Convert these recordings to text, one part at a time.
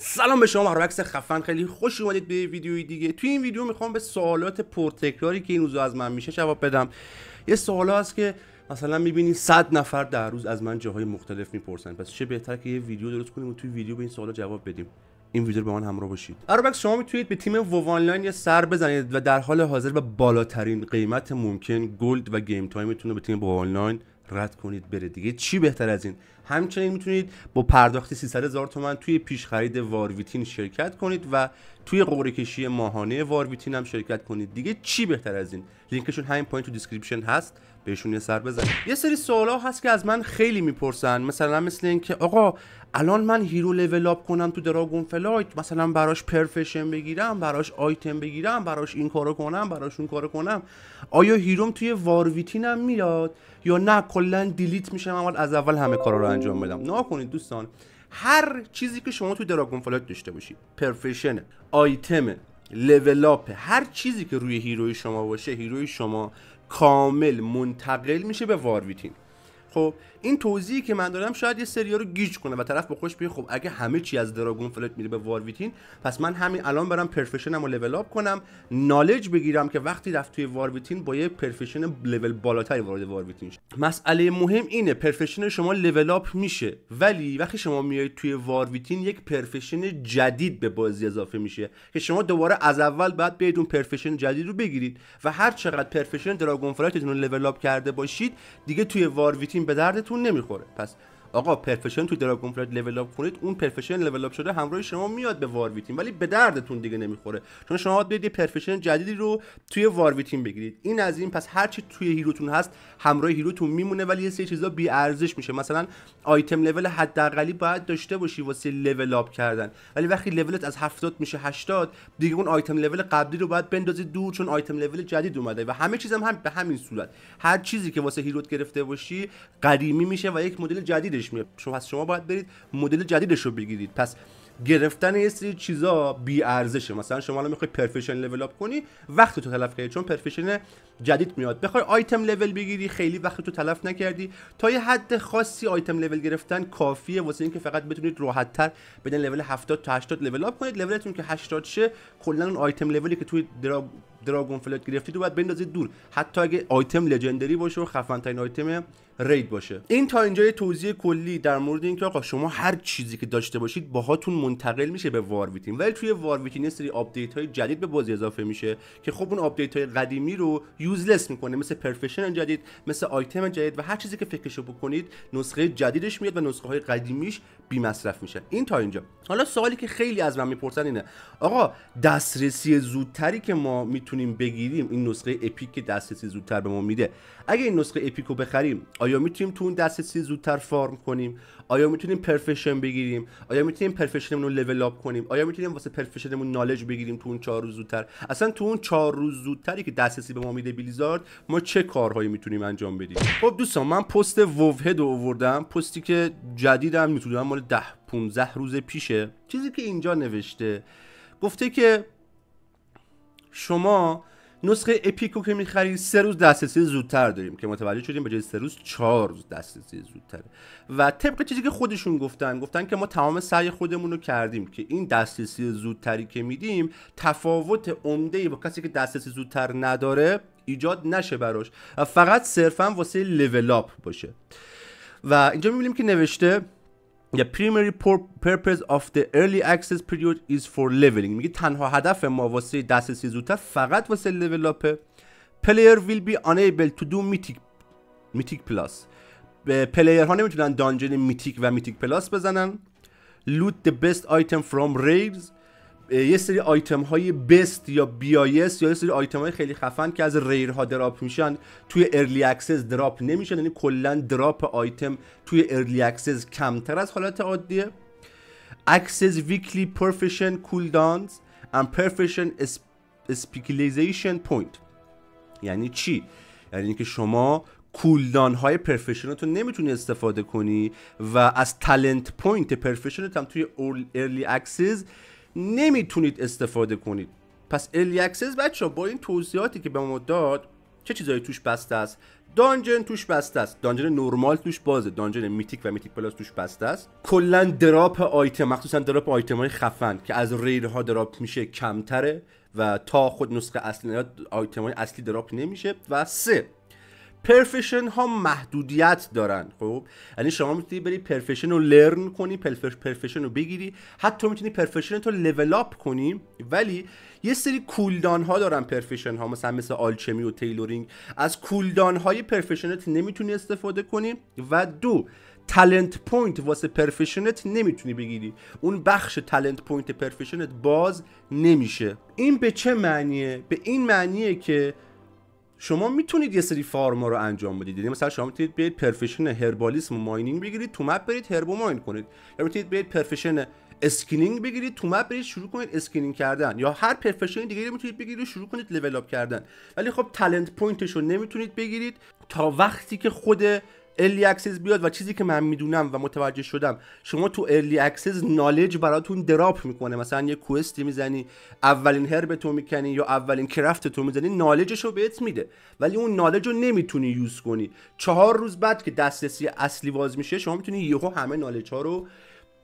سلام به شما مهربکس خفن خیلی خوش اومدید به ویدیوی دیگه توی این ویدیو میخوام به سوالات پرتکراری که این روزا از من میشه جواب بدم یه سوال هست که مثلا میبینی صد نفر در روز از من جاهای مختلف میپرسن پس چه بهتر که یه ویدیو درست کنیم و توی ویدیو به این سوالا جواب بدیم این ویدیو به من همراه باشید. اربکس شما میتونید به تیم وو آنلاین یه سر بزنید و در حال حاضر به بالاترین قیمت ممکن گلد و گیم تایمتون رو به تیم وو آنلاین رد کنید بره دیگه چی بهتر از این همچنین میتونید با پرداخت 300 هزار تومن توی پیشخرید وارویتین شرکت کنید و توی قوره کشی ماهانه وارویتین هم شرکت کنید دیگه چی بهتر از این لینکشون همین پایین تو دیسکریپشن هست بهشون یه سر بزنید یه سری سوالا هست که از من خیلی میپرسن مثلا مثل اینکه آقا الان من هیرو لول اپ کنم تو دراگون فلایت مثلا براش پرفشن بگیرم براش آیتم بگیرم براش این کارو کنم براش اون کارو کنم آیا هیروم توی وارویتینم میاد یا نه کلا دیلیت میشه از اول همه کارا انجام بدم کنید دوستان هر چیزی که شما توی دراگون فلایت داشته باشید پرفشن آیتم لول هر چیزی که روی هیروی شما باشه هیروی شما کامل منتقل میشه به وارویتین خب این توضیحی که من دادم شاید یه سریا رو گیج کنه و طرف با خوش بگه خب اگه همه چی از دراگون فلت میره به وارویتین پس من همین الان برم پرفشنم رو لول اپ کنم نالج بگیرم که وقتی رفت توی وارویتین با یه پرفشن لول بالاتری وارد وارویتین شد مسئله مهم اینه پرفشن شما لول اپ میشه ولی وقتی شما میایید توی وارویتین یک پرفشن جدید به بازی اضافه میشه که شما دوباره از اول باید بیاید اون پرفشن جدید رو بگیرید و هر چقدر پرفشن دراگون فلایتتون رو لول اپ کرده باشید دیگه توی وارویتین تیم به دردتون نمیخوره پس آقا پرفشن تو دراگون فلایت لول اپ کنید اون پرفشن لول اپ شده همراه شما میاد به وارویتین ولی به دردتون دیگه نمیخوره چون شما باید یه پرفشن جدیدی رو توی وارویتین بگیرید این از این پس چی توی هیروتون هست همراه هیروتون میمونه ولی یه سری چیزا بی ارزش میشه مثلا آیتم لول حداقلی باید داشته باشی واسه لول اپ کردن ولی وقتی لولت از 70 میشه 80 دیگه اون آیتم لول قبلی رو باید بندازی دور چون آیتم لول جدید اومده و همه چیزم هم به همین صورت هر چیزی که واسه هیروت گرفته باشی قدیمی میشه و یک مدل جدید بدش میاد شما پس شما باید برید مدل جدیدش رو بگیرید پس گرفتن یه سری چیزا بی ارزشه مثلا شما الان میخوای پرفشن لول اپ کنی وقت تو تلف کردی چون پرفشن جدید میاد بخوای آیتم لول بگیری خیلی وقت تو تلف نکردی تا یه حد خاصی آیتم لول گرفتن کافیه واسه اینکه فقط بتونید راحت تر بدن لول 70 تا 80 لول اپ کنید لولتون که 80 شه کلا اون آیتم لولی که توی درا... دراگون فلوت گرفتید رو باید بندازید دور حتی اگه آیتم لژندری باشه و خفن ترین آیتم رید باشه این تا اینجا یه توضیح کلی در مورد اینکه آقا شما هر چیزی که داشته باشید باهاتون منتقل میشه به وارویتین ولی توی وارویتین یه سری آپدیت های جدید به بازی اضافه میشه که خب اون آپدیت های قدیمی رو یوزلس میکنه مثل پرفشن جدید مثل آیتم جدید و هر چیزی که فکرشو بکنید نسخه جدیدش میاد و نسخه های قدیمیش بی مصرف میشه این تا اینجا حالا سوالی که خیلی از من میپرسن اینه آقا دسترسی زودتری که ما میتونیم بگیریم این نسخه اپیک که دسترسی زودتر به ما میده اگه این نسخه اپیکو بخریم آیا میتونیم تو اون دسترسی زودتر فارم کنیم آیا میتونیم پرفشن بگیریم آیا میتونیم پرفشنمون رو لول کنیم آیا میتونیم واسه پرفشنمون نالج بگیریم تو اون چهار روز زودتر اصلا تو اون چهار روز زودتری که دسترسی به ما میده بلیزارد ما چه کارهایی میتونیم انجام بدیم خب دوستان من پست ووهد آوردم پستی که جدیدم میتونم مال 10 15 روز پیشه چیزی که اینجا نوشته گفته که شما نسخه اپیکو که میخرید سه روز دسترسی زودتر داریم که متوجه شدیم به جای سه روز چهار روز دسترسی زودتر و طبق چیزی که خودشون گفتن گفتن که ما تمام سعی خودمون رو کردیم که این دسترسی زودتری که میدیم تفاوت عمده با کسی که دسترسی زودتر نداره ایجاد نشه براش و فقط صرفا واسه لول باشه و اینجا میبینیم که نوشته The primary purpose of the early access period is for leveling میگه تنها هدف ما واسه دسترسی زودتر فقط واسه لول اپه Player will be unable to do mythic mythic plus. پلیر ها نمیتونن دانجن میتیک و میتیک پلاس بزنن loot the best item from raves یه سری آیتم های بست یا بیایس یا یه سری آیتم های خیلی خفن که از ریر ها دراپ میشن توی ارلی اکسس دراپ نمیشن یعنی کلا دراپ آیتم توی ارلی اکسس کمتر از حالت عادیه اکسس ویکلی پرفیشن کول دانز ام پرفیشن اسپیکلیزیشن پوینت یعنی چی یعنی اینکه شما کولدان های پرفشنت رو نمیتونی استفاده کنی و از تلنت پوینت پرفشنت هم توی ارلی اکسس نمیتونید استفاده کنید پس الی اکسس بچه با این توضیحاتی که به ما داد چه چیزایی توش بسته است دانجن توش بسته است دانجن نرمال توش بازه دانجن میتیک و میتیک پلاس توش بسته است کلا دراپ آیتم مخصوصا دراپ آیتم های خفن که از ریرها دراپ میشه کمتره و تا خود نسخه اصلی آیتم های اصلی دراپ نمیشه و سه پرفشن ها محدودیت دارن خب یعنی شما میتونی بری پرفشن رو لرن کنی پرفشن رو بگیری حتی میتونی پرفشن رو لول اپ کنی ولی یه سری کولدان ها دارن پرفشن ها مثلا مثل آلچمی و تیلورینگ از کولدان های پرفشنت نمیتونی استفاده کنی و دو تلنت پوینت واسه پرفشنت نمیتونی بگیری اون بخش تلنت پوینت پرفشنت باز نمیشه این به چه معنیه به این معنیه که شما میتونید یه سری فارما رو انجام بدید یعنی مثلا شما میتونید برید پرفشن هربالیسم و ماینینگ بگیرید تو مپ برید هربو ماین کنید یا میتونید برید پرفشن اسکینینگ بگیرید تو مپ برید شروع کنید اسکینینگ کردن یا هر پرفشن دیگه رو میتونید بگیرید و شروع کنید لول اپ کردن ولی خب تالنت پوینتش رو نمیتونید بگیرید تا وقتی که خود ارلی اکسس بیاد و چیزی که من میدونم و متوجه شدم شما تو ارلی اکسس نالج براتون دراپ میکنه مثلا یه کوستی میزنی اولین هرب تو میکنی یا اولین کرافت تو میزنی نالجش رو بهت میده ولی اون نالج رو نمیتونی یوز کنی چهار روز بعد که دسترسی اصلی باز میشه شما میتونی یهو همه نالج ها رو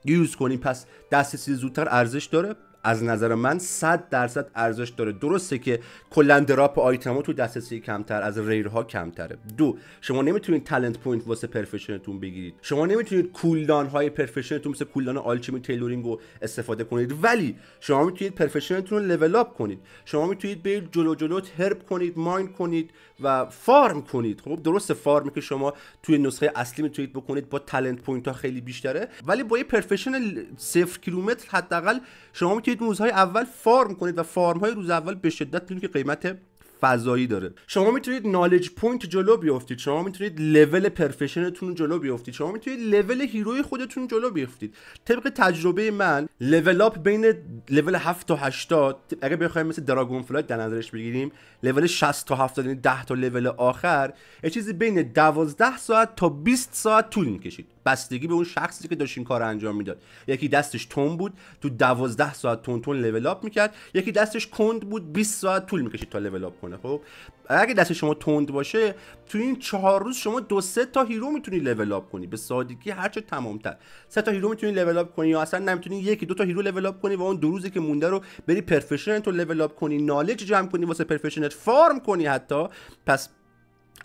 یوز کنی پس دسترسی زودتر ارزش داره از نظر من 100 درصد ارزش داره درسته که کلا دراپ آیتما تو دسترسی کمتر از ریرها کمتره دو شما نمیتونید تالنت پوینت واسه پرفشنتون بگیرید شما نمیتونید کولدان های پرفشنتون مثل کولدان آلچمی تیلورینگ رو استفاده کنید ولی شما میتونید پرفشنتون رو لول اپ کنید شما میتونید به جلو جلو هرب کنید ماین کنید و فارم کنید خب درست فارمی که شما توی نسخه اصلی میتونید بکنید با تالنت پوینت ها خیلی بیشتره ولی با یه پرفشن 0 کیلومتر حداقل شما میتونید روزهای اول فارم کنید و فارم های روز اول به شدت میتونید که قیمت فضایی داره شما میتونید نالج پوینت جلو بیافتید شما میتونید لول پرفشنتون جلو بیافتید شما میتونید لول هیروی خودتون جلو بیافتید طبق تجربه من لول اپ بین لول 7 تا 80 اگه بخوایم مثل دراگون فلایت در نظرش بگیریم لول 60 تا 70 یعنی 10 تا لول آخر یه چیزی بین 12 ساعت تا 20 ساعت طول میکشید بستگی به اون شخصی که داشت این کار انجام میداد یکی دستش تون بود تو 12 ساعت تون تون لول اپ میکرد یکی دستش کند بود 20 ساعت طول میکشید تا لول اپ کنه خب اگه دست شما تند باشه تو این چهار روز شما دو سه تا هیرو میتونی لول اپ کنی به سادگی هر چه تمامتر سه تا هیرو میتونی لول اپ کنی یا اصلا نمیتونی یکی دو تا هیرو لول اپ کنی و اون دو روزی که مونده رو بری پرفشن تو لول اپ کنی نالج جمع کنی واسه پرفشنت فارم کنی حتی پس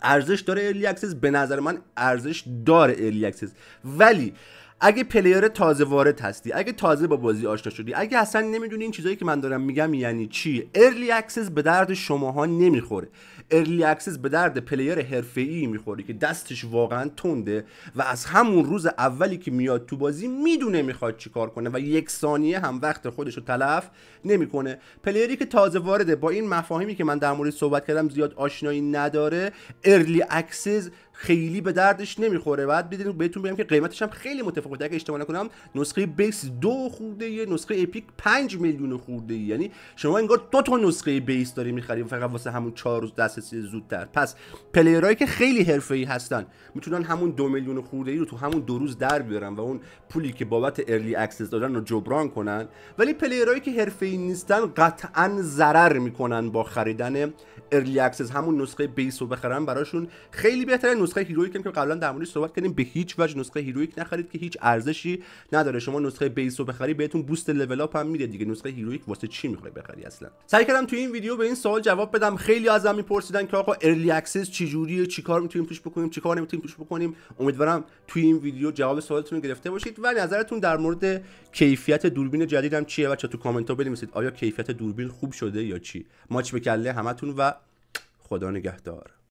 ارزش داره ارلی اکسس به نظر من ارزش داره ارلی اکسس ولی اگه پلیر تازه وارد هستی اگه تازه با بازی آشنا شدی اگه اصلا نمیدونی این چیزایی که من دارم میگم یعنی چی ارلی اکسس به درد شماها نمیخوره ارلی اکسس به درد پلیر ای میخوره که دستش واقعا تنده و از همون روز اولی که میاد تو بازی میدونه میخواد چیکار کنه و یک ثانیه هم وقت خودش رو تلف نمیکنه پلیری که تازه وارده با این مفاهیمی که من در مورد صحبت کردم زیاد آشنایی نداره ارلی اکسس خیلی به دردش نمیخوره بعد ببینید بهتون بگم که قیمتش هم خیلی متفاوته اگه اشتباه نکنم نسخه بیس دو خورده نسخه اپیک 5 میلیون خورده یعنی شما انگار دو تا نسخه بیس داری میخرید فقط واسه همون 4 روز دسترسی زودتر پس پلیرایی که خیلی حرفه‌ای هستن میتونن همون دو میلیون خورده ای رو تو همون دو روز در بیارن و اون پولی که بابت ارلی اکسس دادن رو جبران کنن ولی پلیرایی که حرفه ای نیستن قطعا ضرر میکنن با خریدن ارلی اکسس همون نسخه بیس رو بخرن براشون خیلی بهتره نسخه هیرویک هم که قبلا در موردش صحبت کردیم به هیچ وجه نسخه هیرویک نخرید که هیچ ارزشی نداره شما نسخه بیس رو بخری بهتون بوست لول اپ هم میده دیگه نسخه هیرویک واسه چی میخوای بخری اصلا سعی کردم تو این ویدیو به این سوال جواب بدم خیلی ازم میپرسیدن که آقا ارلی اکسس چه جوریه چیکار میتونیم توش بکنیم چیکار نمیتونیم توش بکنیم امیدوارم توی این ویدیو جواب سوالتون رو گرفته باشید و نظرتون در مورد کیفیت دوربین جدیدم چیه بچا تو کامنت ها بنویسید آیا کیفیت دوربین خوب شده یا چی ماچ به همتون و خدا نگهدار